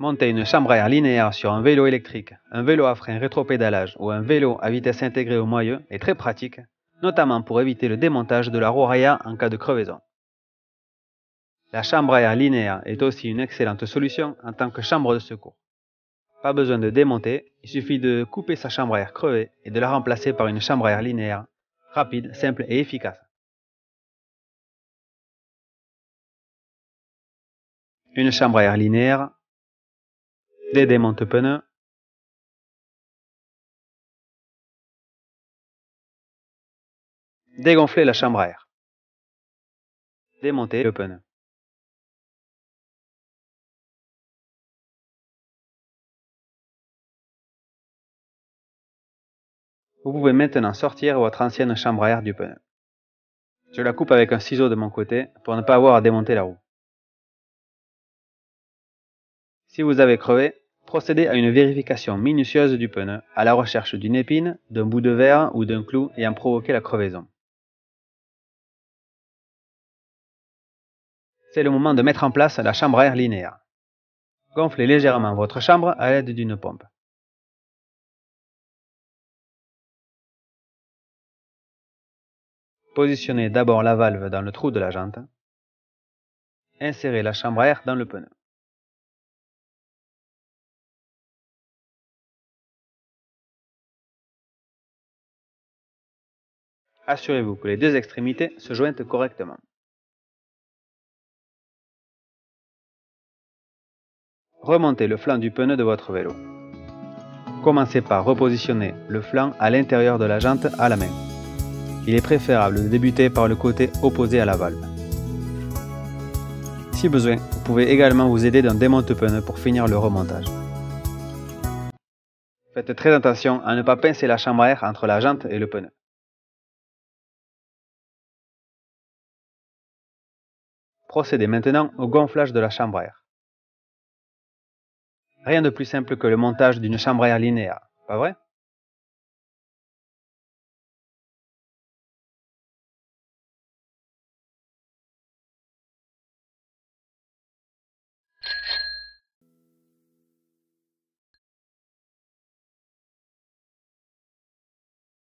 Monter une chambre à air linéaire sur un vélo électrique, un vélo à frein rétropédalage ou un vélo à vitesse intégrée au moyeu est très pratique, notamment pour éviter le démontage de la roue arrière en cas de crevaison. La chambre à air linéaire est aussi une excellente solution en tant que chambre de secours. Pas besoin de démonter, il suffit de couper sa chambre à air crevée et de la remplacer par une chambre à air linéaire, rapide, simple et efficace. Une chambre à air linéaire le pneu, Dégonfler la chambre à air. Démonter le pneu. Vous pouvez maintenant sortir votre ancienne chambre à air du pneu. Je la coupe avec un ciseau de mon côté pour ne pas avoir à démonter la roue. Si vous avez crevé, procédez à une vérification minutieuse du pneu, à la recherche d'une épine, d'un bout de verre ou d'un clou ayant provoqué la crevaison. C'est le moment de mettre en place la chambre à air linéaire. Gonflez légèrement votre chambre à l'aide d'une pompe. Positionnez d'abord la valve dans le trou de la jante. Insérez la chambre à air dans le pneu. Assurez-vous que les deux extrémités se jointent correctement. Remontez le flanc du pneu de votre vélo. Commencez par repositionner le flanc à l'intérieur de la jante à la main. Il est préférable de débuter par le côté opposé à la valve. Si besoin, vous pouvez également vous aider d'un démonte-pneu pour finir le remontage. Faites très attention à ne pas pincer la chambre à air entre la jante et le pneu. Procédez maintenant au gonflage de la chambre à air. Rien de plus simple que le montage d'une chambre à air linéaire, pas vrai